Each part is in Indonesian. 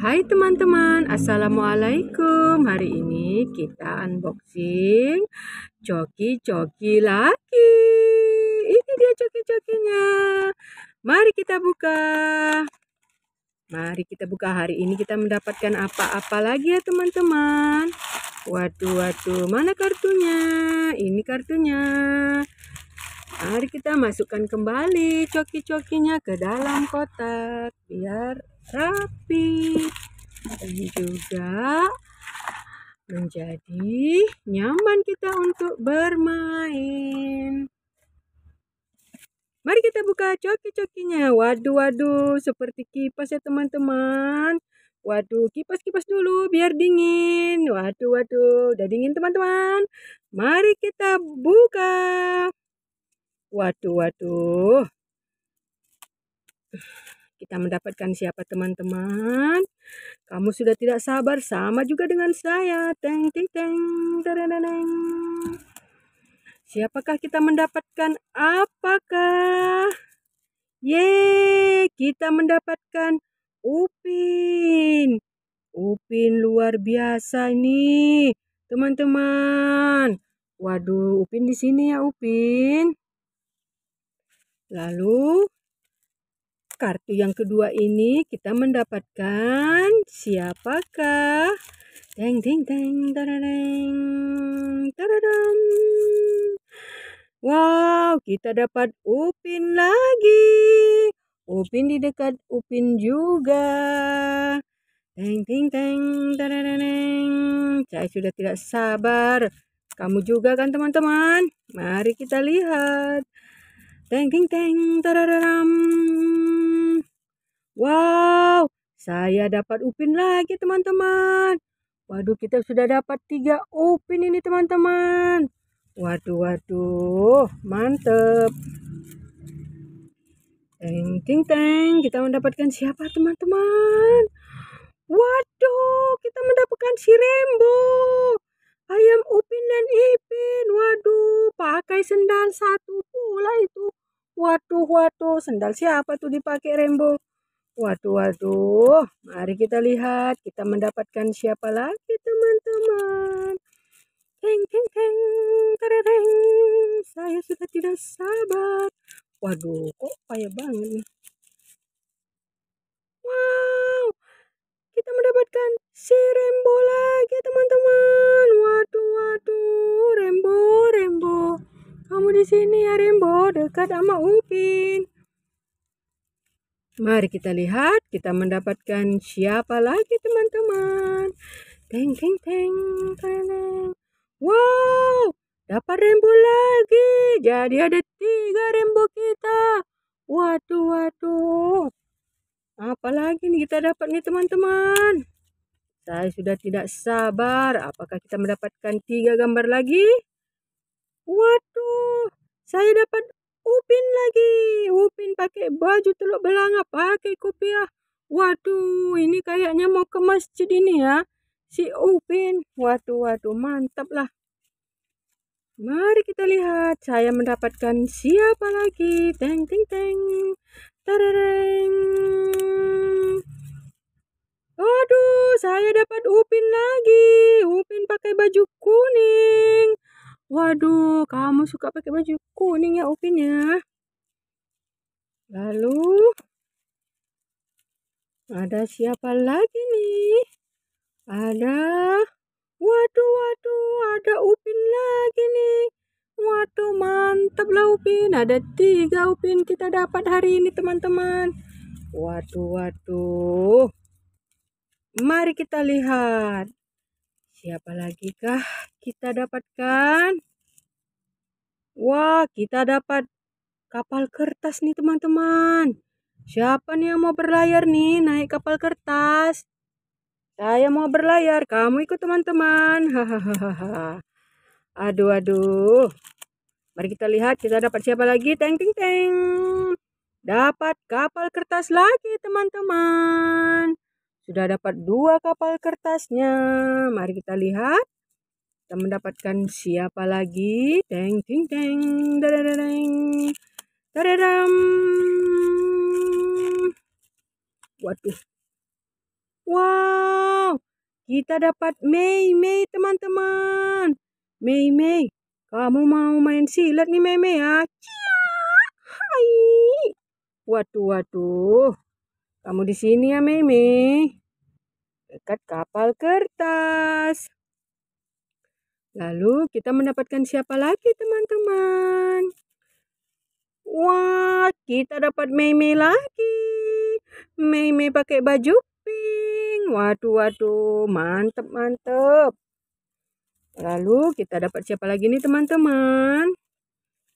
Hai teman-teman, Assalamualaikum Hari ini kita unboxing coki coki lagi Ini dia coki cokinya. Mari kita buka Mari kita buka hari ini kita mendapatkan apa-apa lagi ya teman-teman Waduh, waduh, mana kartunya? Ini kartunya Mari kita masukkan kembali coki-cokinya ke dalam kotak Biar rapi dan juga menjadi nyaman kita untuk bermain. Mari kita buka coki-cokinya. Waduh, waduh, seperti kipas ya teman-teman. Waduh, kipas-kipas dulu biar dingin. Waduh, waduh, udah dingin teman-teman. Mari kita buka. Waduh, waduh kita mendapatkan siapa teman-teman. Kamu sudah tidak sabar sama juga dengan saya. Teng teng teng. Dadaneng. Siapakah kita mendapatkan? Apakah? ye kita mendapatkan Upin. Upin luar biasa ini teman-teman. Waduh, Upin di sini ya, Upin. Lalu kartu yang kedua ini kita mendapatkan siapakah? Deng deng deng dadadeng dadadam. Wow, kita dapat Upin lagi. Upin di dekat Upin juga. Deng deng deng dadadeng. Saya sudah tidak sabar. Kamu juga kan teman-teman? Mari kita lihat. Deng deng deng tararam. Wow, saya dapat upin lagi teman-teman. Waduh, kita sudah dapat tiga upin ini teman-teman. Waduh, waduh, mantep. Teng, ting, teng. Kita mendapatkan siapa teman-teman? Waduh, kita mendapatkan si Rembo. Ayam Upin dan Ipin. Waduh, pakai sendal satu pula itu. Waduh, waduh, sendal siapa tuh dipakai Rembo? Waduh, waduh. Mari kita lihat. Kita mendapatkan siapa lagi, teman-teman. Keng, keng, keng. Terereng. Saya sudah tidak sabar. Waduh, kok payah banget nih. Wow. Kita mendapatkan si Rembo lagi, teman-teman. Waduh, waduh. Rembo, Rembo. Kamu di sini ya, Rembo. Dekat sama Upin. Mari kita lihat, kita mendapatkan siapa lagi teman-teman. Teng, teng, teng, teng. Wow, dapat rembo lagi. Jadi ada tiga rembo kita. Waduh, waduh. Apa lagi nih kita dapat nih teman-teman. Saya sudah tidak sabar. Apakah kita mendapatkan tiga gambar lagi? Waduh, saya dapat upin lagi pakai baju teluk belanga, pakai kopiah. Waduh, ini kayaknya mau ke masjid ini ya. Si Upin. Waduh, waduh, mantap lah. Mari kita lihat. Saya mendapatkan siapa lagi? Teng, teng, teng. Tarareng. Waduh, saya dapat Upin lagi. Upin pakai baju kuning. Waduh, kamu suka pakai baju kuning ya Upin ya. Lalu ada siapa lagi nih? Ada waduh waduh ada Upin lagi nih. Waduh mantap lah Upin. Ada tiga Upin kita dapat hari ini teman-teman. Waduh waduh. Mari kita lihat. Siapa lagi kah kita dapatkan? Wah, kita dapat kapal kertas nih teman-teman. Siapa nih yang mau berlayar nih naik kapal kertas? Saya mau berlayar, kamu ikut teman-teman. Hahaha. aduh aduh. Mari kita lihat kita dapat siapa lagi? Teng teng teng. Dapat kapal kertas lagi teman-teman. Sudah dapat dua kapal kertasnya. Mari kita lihat. Kita mendapatkan siapa lagi? Teng teng teng. Dadadadeng. Dadadam. Waduh. Wow. Kita dapat Mei, Mei teman-teman. Mei, Mei. Kamu mau main silat nih Mei, Mei ya. Hai. Waduh, waduh. Kamu di sini ya Mei, Mei. Dekat kapal kertas. Lalu kita mendapatkan siapa lagi teman-teman? Wah, kita dapat meme lagi. Meme pakai baju pink. Waduh, waduh. Mantep, mantep. Lalu kita dapat siapa lagi nih teman-teman?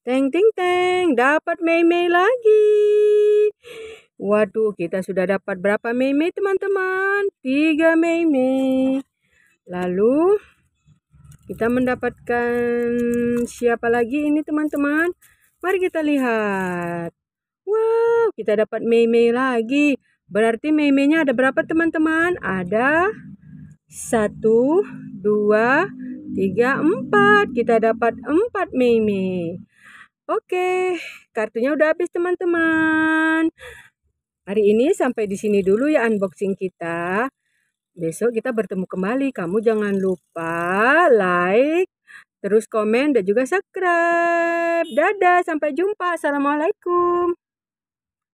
Teng, teng, teng. Dapat meme lagi. Waduh, kita sudah dapat berapa meme teman-teman? Tiga meme. Lalu kita mendapatkan siapa lagi ini teman-teman? Mari kita lihat. Wow, kita dapat meme lagi. Berarti meme-nya ada berapa teman-teman? Ada satu, dua, tiga, empat. Kita dapat empat meme. Oke, kartunya udah habis teman-teman. Hari ini sampai di sini dulu ya unboxing kita. Besok kita bertemu kembali. Kamu jangan lupa like, Terus komen dan juga subscribe. Dadah, sampai jumpa. Assalamualaikum.